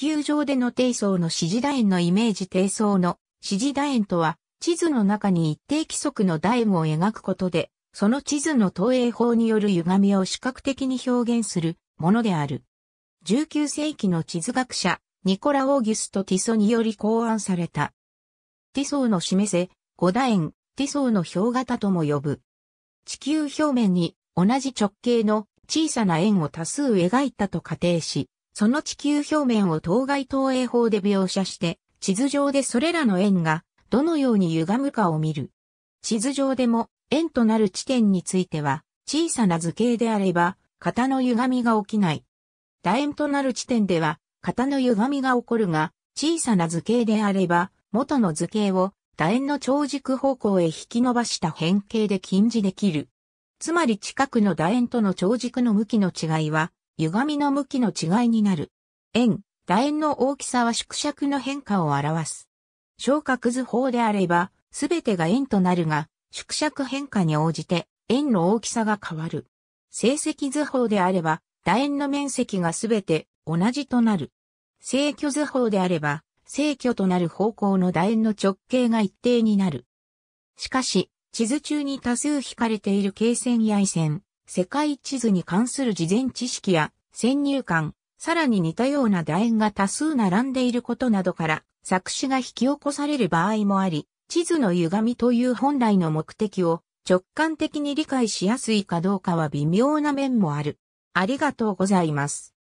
球上での低層の指示楕円のイメージ低層の指示楕円とは、地図の中に一定規則の楕円を描くことで、その地図の投影法による歪みを視覚的に表現するものである。19世紀の地図学者、ニコラ・オーギュスト・ティソにより考案された。ティソの示せ、五楕円、ティソの表型とも呼ぶ。地球表面に同じ直径の小さな円を多数描いたと仮定し、その地球表面を当該投影法で描写して、地図上でそれらの円がどのように歪むかを見る。地図上でも円となる地点については、小さな図形であれば、型の歪みが起きない。楕円となる地点では、型の歪みが起こるが、小さな図形であれば、元の図形を楕円の長軸方向へ引き伸ばした変形で禁じできる。つまり近くの楕円との長軸の向きの違いは、歪みの向きの違いになる。円、楕円の大きさは縮尺の変化を表す。昇格図法であれば、すべてが円となるが、縮尺変化に応じて円の大きさが変わる。成績図法であれば、楕円の面積がすべて同じとなる。正距図法であれば、正距となる方向の楕円の直径が一定になる。しかし、地図中に多数引かれている経線や位線、世界地図に関する事前知識や先入観、さらに似たような楕円が多数並んでいることなどから作詞が引き起こされる場合もあり、地図の歪みという本来の目的を直感的に理解しやすいかどうかは微妙な面もある。ありがとうございます。